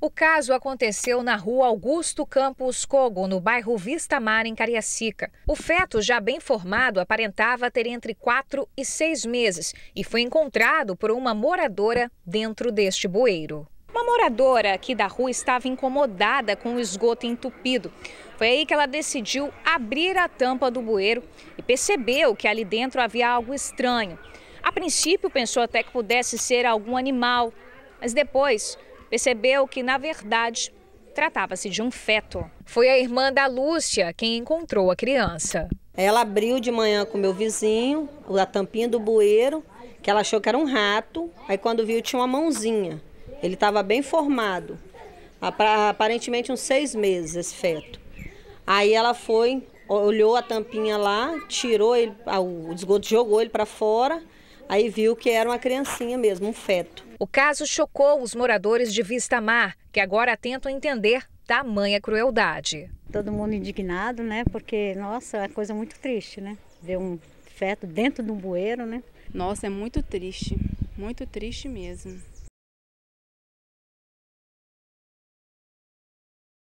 O caso aconteceu na rua Augusto Campos Cogo, no bairro Vista Mar, em Cariacica. O feto, já bem formado, aparentava ter entre quatro e seis meses e foi encontrado por uma moradora dentro deste bueiro. Uma moradora aqui da rua estava incomodada com o esgoto entupido. Foi aí que ela decidiu abrir a tampa do bueiro e percebeu que ali dentro havia algo estranho. A princípio, pensou até que pudesse ser algum animal, mas depois percebeu que, na verdade, tratava-se de um feto. Foi a irmã da Lúcia quem encontrou a criança. Ela abriu de manhã com meu vizinho, a tampinha do bueiro, que ela achou que era um rato. Aí quando viu tinha uma mãozinha. Ele estava bem formado, aparentemente uns seis meses esse feto. Aí ela foi, olhou a tampinha lá, tirou ele, o esgoto jogou ele para fora. Aí viu que era uma criancinha mesmo, um feto. O caso chocou os moradores de Vista Mar, que agora tentam entender tamanha crueldade. Todo mundo indignado, né? Porque, nossa, é coisa muito triste, né? Ver um feto dentro de um bueiro, né? Nossa, é muito triste, muito triste mesmo.